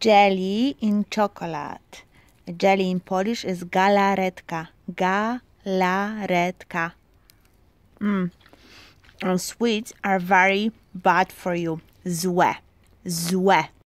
jelly in chocolate. Jelly in Polish is galaretka. Galaretka. Mm. And sweets are very bad for you. Złe. Złe.